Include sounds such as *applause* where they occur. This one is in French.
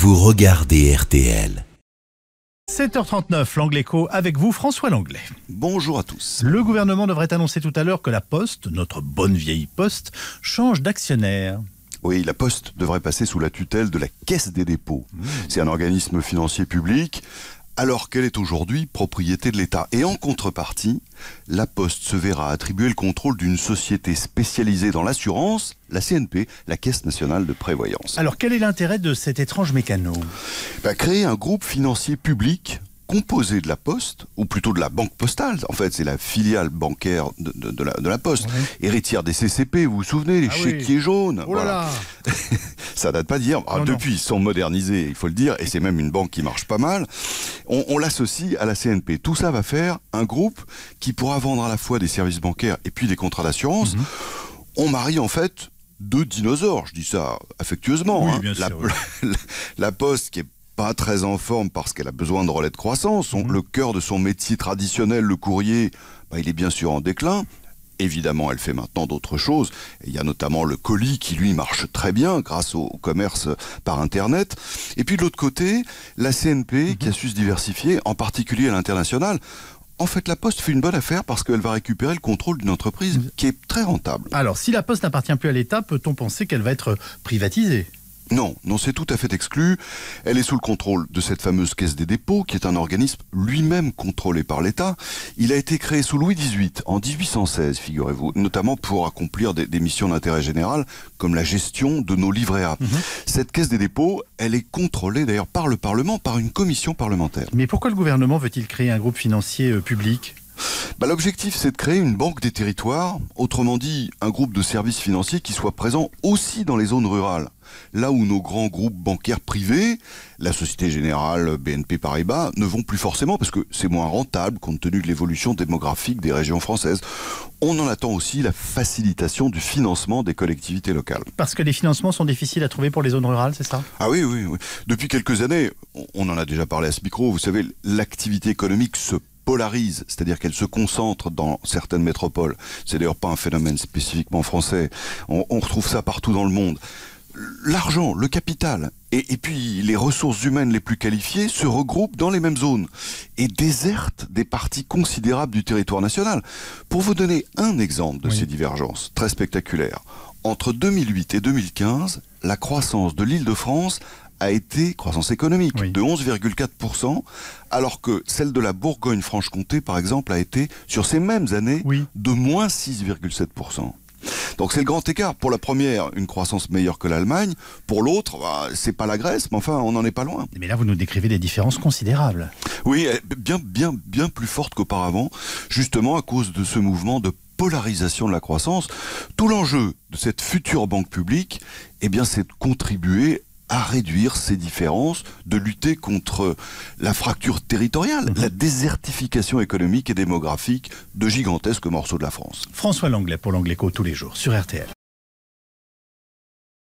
vous regardez RTL. 7h39, l'Anglais Co avec vous, François Langlais. Bonjour à tous. Le gouvernement devrait annoncer tout à l'heure que la Poste, notre bonne vieille Poste, change d'actionnaire. Oui, la Poste devrait passer sous la tutelle de la Caisse des dépôts. Mmh. C'est un organisme financier public alors qu'elle est aujourd'hui propriété de l'État. Et en contrepartie, la Poste se verra attribuer le contrôle d'une société spécialisée dans l'assurance, la CNP, la Caisse nationale de prévoyance. Alors quel est l'intérêt de cet étrange mécano bah, Créer un groupe financier public composé de la Poste, ou plutôt de la Banque Postale, en fait, c'est la filiale bancaire de, de, la, Poste, héritière des CCP, vous vous souvenez, les ah chéquiers jaunes. Oh voilà. *laughs* Ça date pas d'hier. Ah, depuis, ils sont modernisés, il faut le dire, et c'est même une banque qui marche pas mal. On, l'associe à la CNP. Tout ça va faire un groupe qui pourra vendre à la fois des services bancaires et puis des contrats d'assurance. Mhm. On marie en fait deux dinosaures, je dis ça affectueusement. Hein. *laughs* la Poste qui est pas très en forme parce qu'elle a besoin de relais de croissance. Mhm. Le cœur de son métier traditionnel, le courrier, bah, il est bien sûr en déclin. Évidemment, elle fait maintenant d'autres choses. il y a notamment le colis qui, lui, marche très bien grâce au, commerce par Internet. Et puis de l'autre côté, la CNP mhm. qui a su se diversifier, en particulier à l'international. En fait, la Poste fait une bonne affaire parce qu'elle va récupérer le contrôle d'une entreprise mhm. qui est très rentable. Alors, si la Poste n'appartient plus à l'État, peut-on penser qu'elle va être privatisée non, non, c'est tout à fait exclu. Elle est sous le contrôle de cette fameuse Caisse des dépôts, qui est un organisme lui-même contrôlé par l'État. Il a été créé sous Louis XVIII en 1816, figurez-vous, notamment pour accomplir des, missions d'intérêt général, comme la gestion de nos livrets mhm. Cette Caisse des dépôts, elle est contrôlée d'ailleurs par le Parlement, par une commission parlementaire. Mais pourquoi le gouvernement veut-il créer un groupe financier euh, public bah, l'objectif, c'est de créer une banque des territoires, autrement dit un groupe de services financiers qui soit présent aussi dans les zones rurales. Là où nos grands groupes bancaires privés, la Société Générale, BNP Paribas, ne vont plus forcément parce que c'est moins rentable compte tenu de l'évolution démographique des régions françaises. On en attend aussi la facilitation du financement des collectivités locales. Parce que les financements sont difficiles à trouver pour les zones rurales, c'est ça Ah oui, oui, oui. Depuis quelques années, on en a déjà parlé à ce micro, vous savez, l'activité économique se polarise, c'est-à-dire qu'elle se concentre dans certaines métropoles. C'est d'ailleurs pas un phénomène spécifiquement français. On, retrouve ça partout dans le monde. L'argent, le capital, et, puis les ressources humaines les plus qualifiées se regroupent dans les mêmes zones et désertent des parties considérables du territoire national. Pour vous donner un exemple de ces divergences très spectaculaires, entre 2008 et 2015, la croissance de l'île de France a été croissance économique de 11,4%, alors que celle de la Bourgogne-Franche-Comté, par exemple, a été sur ces mêmes années de moins 6,7%. Donc c'est le grand écart. Pour la première, une croissance meilleure que l'Allemagne. Pour l'autre, bah, c'est pas la Grèce, mais enfin, on n'en est pas loin. Mais là, vous nous décrivez des différences considérables. Oui, eh, bien, bien, bien plus fortes qu'auparavant, justement à cause de ce mouvement de polarisation de la croissance. Tout l'enjeu de cette future banque publique, eh bien, c'est de contribuer à réduire ces différences, de lutter contre la fracture territoriale, mhm. la désertification économique et démographique de gigantesques morceaux de la France. François Langlais pour l'Angléco tous les jours sur RTL.